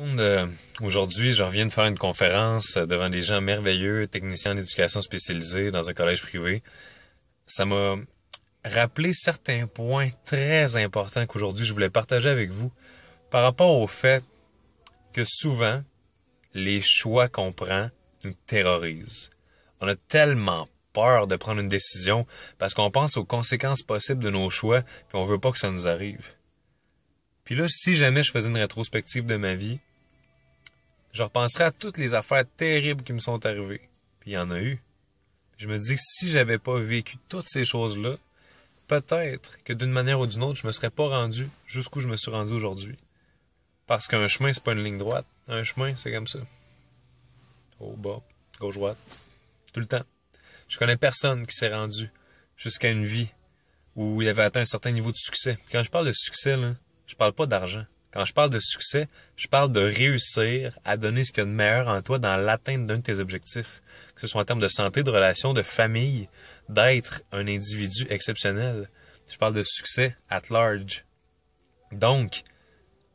Euh, aujourd'hui, je reviens de faire une conférence euh, devant des gens merveilleux, techniciens en éducation spécialisée dans un collège privé. Ça m'a rappelé certains points très importants qu'aujourd'hui je voulais partager avec vous par rapport au fait que souvent, les choix qu'on prend nous terrorisent. On a tellement peur de prendre une décision parce qu'on pense aux conséquences possibles de nos choix puis on veut pas que ça nous arrive. Puis là, si jamais je faisais une rétrospective de ma vie, je repenserai à toutes les affaires terribles qui me sont arrivées. Puis il y en a eu. Je me dis que si j'avais pas vécu toutes ces choses-là, peut-être que d'une manière ou d'une autre, je me serais pas rendu jusqu'où je me suis rendu aujourd'hui. Parce qu'un chemin, c'est pas une ligne droite. Un chemin, c'est comme ça. Au bas, gauche-droite. Tout le temps. Je connais personne qui s'est rendu jusqu'à une vie où il avait atteint un certain niveau de succès. Quand je parle de succès, je parle pas d'argent. Quand je parle de succès, je parle de réussir à donner ce qu'il y a de meilleur en toi dans l'atteinte d'un de tes objectifs, que ce soit en termes de santé, de relations, de famille, d'être un individu exceptionnel. Je parle de succès at large. Donc,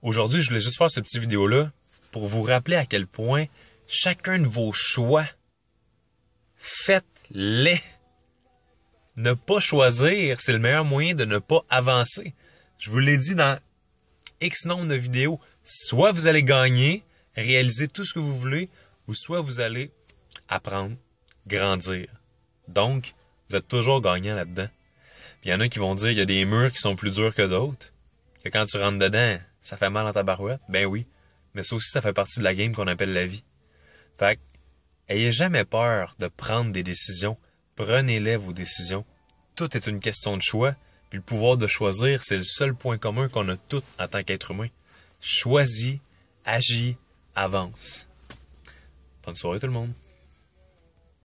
aujourd'hui, je voulais juste faire cette petite vidéo-là pour vous rappeler à quel point chacun de vos choix, faites-les. Ne pas choisir, c'est le meilleur moyen de ne pas avancer. Je vous l'ai dit dans X nombre de vidéos, soit vous allez gagner, réaliser tout ce que vous voulez, ou soit vous allez apprendre, grandir. Donc, vous êtes toujours gagnant là-dedans. Puis il y en a qui vont dire, il y a des murs qui sont plus durs que d'autres, que quand tu rentres dedans, ça fait mal à ta barouette. Ben oui. Mais ça aussi, ça fait partie de la game qu'on appelle la vie. Fait que, ayez jamais peur de prendre des décisions. Prenez-les vos décisions. Tout est une question de choix le pouvoir de choisir, c'est le seul point commun qu'on a tous en tant qu'être humain. Choisis, agis, avance. Bonne soirée tout le monde.